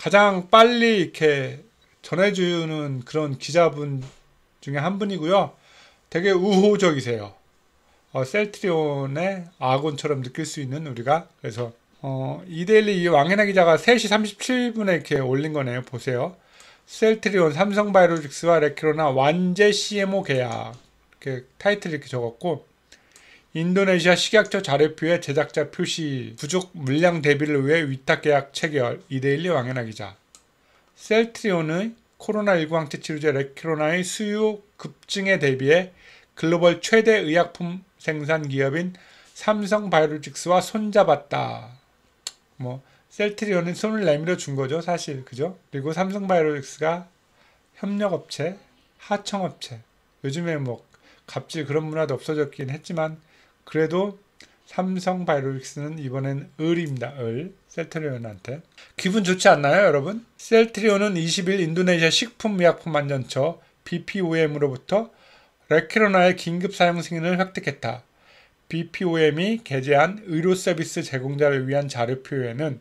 가장 빨리 이렇게 전해주는 그런 기자분 중에 한 분이고요. 되게 우호적이세요. 어, 셀트리온의 아곤처럼 느낄 수 있는 우리가 그래서 어, 이데일리 왕혜나 기자가 3시 37분에 이렇게 올린 거네요. 보세요. 셀트리온 삼성바이오직스와 레키로나 완제 CMO 계약 이렇게 타이틀 이렇게 적었고 인도네시아 식약처 자료표의 제작자 표시 부족 물량 대비를 위해 위탁계약 체결 이데일리 왕연아 기자 셀트리온의 코로나19 항체 치료제 레키로나의 수요 급증에 대비해 글로벌 최대 의약품 생산 기업인 삼성 바이오로직스와 손잡았다. 뭐 셀트리온은 손을 내밀어 준 거죠, 사실. 그죠? 그리고 삼성 바이오로직스가 협력업체, 하청업체. 요즘에 뭐 갑질 그런 문화도 없어졌긴 했지만 그래도 삼성 바이오릭스는 이번엔 을입니다. 을. 셀트리온한테. 기분 좋지 않나요, 여러분? 셀트리온은 20일 인도네시아 식품의약품안전처 BPOM으로부터 레키로나의 긴급 사용 승인을 획득했다. BPOM이 게재한 의료 서비스 제공자를 위한 자료표에는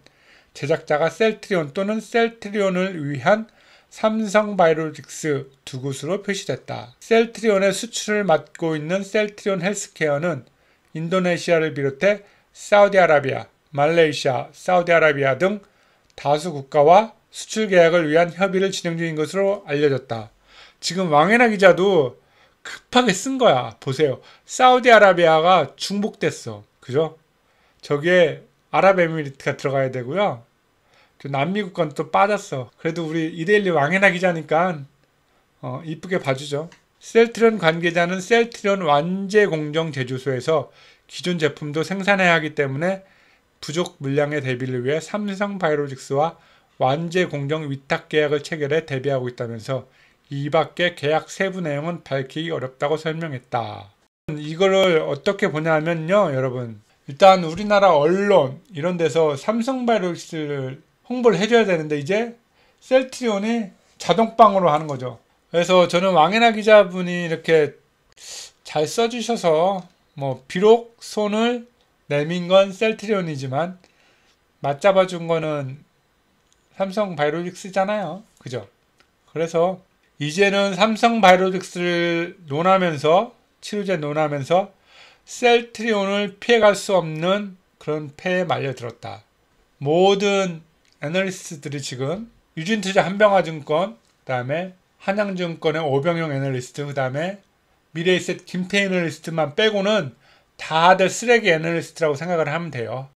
제작자가 셀트리온 또는 셀트리온을 위한 삼성 바이오릭스 두 곳으로 표시됐다. 셀트리온의 수출을 맡고 있는 셀트리온 헬스케어는 인도네시아를 비롯해 사우디아라비아, 말레이시아, 사우디아라비아 등 다수 국가와 수출 계약을 위한 협의를 진행 중인 것으로 알려졌다. 지금 왕혜나 기자도 급하게 쓴 거야. 보세요. 사우디아라비아가 중복됐어. 그죠? 저기에 아랍에미리트가 들어가야 되고요. 남미국 건 또 빠졌어. 그래도 우리 이데일리 왕혜나 기자니까 어, 이쁘게 봐주죠. 셀트리 관계자는 셀트리 완제 공정 제조소에서 기존 제품도 생산해야 하기 때문에 부족 물량의 대비를 위해 삼성 바이오직스와 완제 공정 위탁 계약을 체결해 대비하고 있다면서 이 밖에 계약 세부 내용은 밝히기 어렵다고 설명했다. 이거를 어떻게 보냐 하면요, 여러분. 일단 우리나라 언론 이런 데서 삼성 바이오직스를 홍보를 해줘야 되는데 이제 셀트리온이 자동방으로 하는 거죠. 그래서 저는 왕혜나 기자분이 이렇게 잘 써주셔서 뭐 비록 손을 내민 건 셀트리온이지만 맞잡아 준 거는 삼성 바이오릭스잖아요. 그죠? 그래서 이제는 삼성 바이오릭스를 논하면서 치료제 논하면서 셀트리온을 피해갈 수 없는 그런 폐에 말려들었다. 모든 애널리스트들이 지금 유진투자 한병화증권, 그 다음에 한양증권의 오병영 애널리스트 그다음에 미래에셋 김태희 애널리스트만 빼고는 다들 쓰레기 애널리스트라고 생각을 하면 돼요.